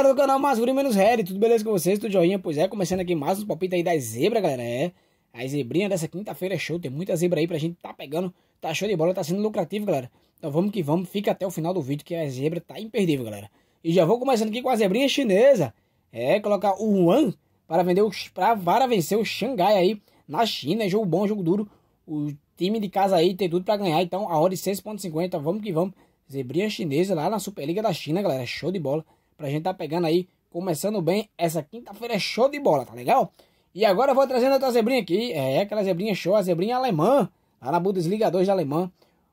galera do canal Masfuri Menos Harry, tudo beleza com vocês? Tudo joinha? Pois é, começando aqui mais um palpite aí da zebra, galera, é. A zebrinha dessa quinta-feira é show, tem muita zebra aí pra gente tá pegando, tá show de bola, tá sendo lucrativo, galera. Então vamos que vamos, fica até o final do vídeo que a zebra tá imperdível, galera. E já vou começando aqui com a zebrinha chinesa, é, colocar o Wan para, vender o, pra, para vencer o Xangai aí na China, jogo bom, jogo duro, o time de casa aí tem tudo pra ganhar, então a hora de 6.50, vamos que vamos. Zebrinha chinesa lá na Superliga da China, galera, show de bola. Pra gente tá pegando aí, começando bem, essa quinta-feira é show de bola, tá legal? E agora eu vou trazendo outra zebrinha aqui, é aquela zebrinha show, a zebrinha alemã, lá na Bundesliga 2 da Alemã,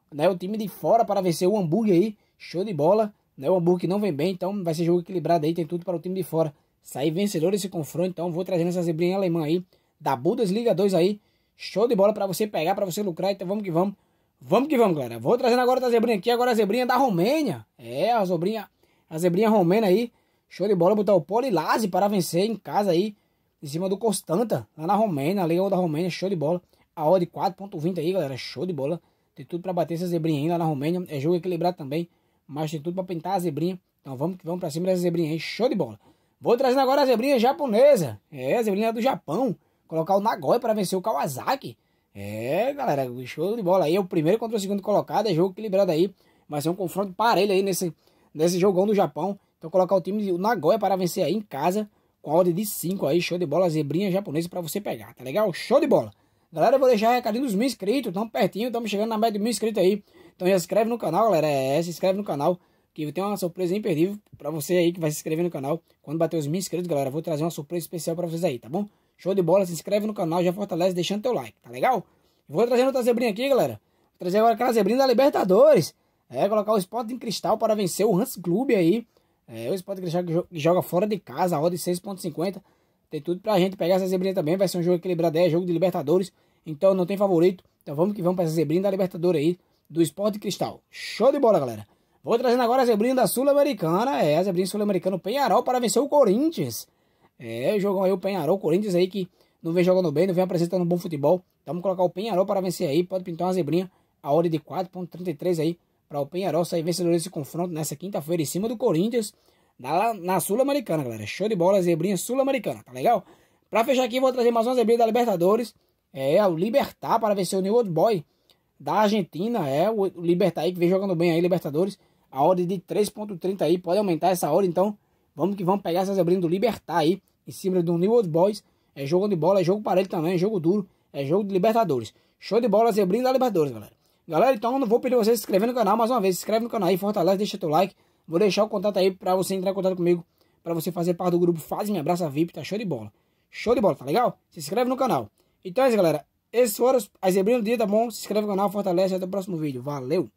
né? O time de fora para vencer o Hamburgo aí, show de bola, né? O Hamburgo que não vem bem, então vai ser jogo equilibrado aí, tem tudo para o time de fora sair vencedor desse confronto, então vou trazendo essa zebrinha alemã aí, da Bundesliga 2 aí, show de bola para você pegar, para você lucrar, então vamos que vamos. Vamos que vamos, galera. Vou trazendo agora a zebrinha aqui, agora a zebrinha da Romênia. É, a zebrinha a zebrinha romena aí, show de bola, botar o lase para vencer em casa aí, em cima do Constanta, lá na Romênia, na Liga da Romênia, show de bola. A odd 4.20 aí, galera, show de bola. Tem tudo para bater essa zebrinha aí lá na Romênia. É jogo equilibrado também, mas tem tudo para pintar a zebrinha. Então vamos que vamos para cima dessa zebrinha aí, show de bola. Vou trazendo agora a zebrinha japonesa. É, a zebrinha do Japão. Colocar o Nagoya para vencer o Kawasaki. É, galera, show de bola aí. É o primeiro contra o segundo colocado. É jogo equilibrado aí. Vai ser um confronto parelho aí nesse, nesse jogão do Japão. Então colocar o time do Nagoya para vencer aí em casa, com a ordem de 5 aí, show de bola, zebrinha japonesa para você pegar, tá legal? Show de bola! Galera, eu vou deixar recadinho dos mil inscritos, tão pertinho, estamos chegando na média de mil inscritos aí. Então se inscreve no canal, galera, é, se inscreve no canal, que tem uma surpresa imperdível para você aí que vai se inscrever no canal. Quando bater os mil inscritos, galera, vou trazer uma surpresa especial para vocês aí, tá bom? Show de bola, se inscreve no canal, já fortalece deixando teu like, tá legal? Vou trazendo outra zebrinha aqui, galera. Vou trazer agora aquela zebrinha da Libertadores. É, colocar o em Cristal para vencer o Hans Clube aí. É, o Sport Cristal que joga fora de casa, a hora de 6.50. Tem tudo pra gente pegar essa zebrinha também. Vai ser um jogo equilibrado, é jogo de Libertadores. Então não tem favorito. Então vamos que vamos pra essa zebrinha da Libertadores aí, do de Cristal. Show de bola, galera. Vou trazendo agora a zebrinha da Sul-Americana. É, a zebrinha Sul-Americana, o Penharol para vencer o Corinthians. É, jogam aí o Penharol, o Corinthians aí que não vem jogando bem, não vem apresentando um bom futebol. Então vamos colocar o Penharol para vencer aí. Pode pintar uma zebrinha, a hora de 4.33 aí para o Penharol sair vencedor desse confronto nessa quinta-feira em cima do Corinthians, na, na Sul-Americana, galera. Show de bola, zebrinha Sul-Americana, tá legal? Para fechar aqui, vou trazer mais uma zebrinha da Libertadores. É, é, o Libertar para vencer o New Old Boy da Argentina. É, o Libertar aí que vem jogando bem aí, Libertadores. A ordem de 3.30 aí, pode aumentar essa hora, então vamos que vamos pegar essa zebrinha do Libertar aí, em cima do New Old Boys. É jogo de bola, é jogo para ele também, é jogo duro, é jogo de Libertadores. Show de bola, zebrinha da Libertadores, galera. Galera, então não vou pedir vocês se inscrever no canal mais uma vez. Se inscreve no canal aí, fortalece, deixa teu like. Vou deixar o contato aí pra você entrar em contato comigo. Pra você fazer parte do grupo Faz Me Abraça VIP, tá show de bola. Show de bola, tá legal? Se inscreve no canal. Então é isso, galera. Esses foram as hebrinhas do dia, tá bom? Se inscreve no canal, fortalece. Até o próximo vídeo. Valeu!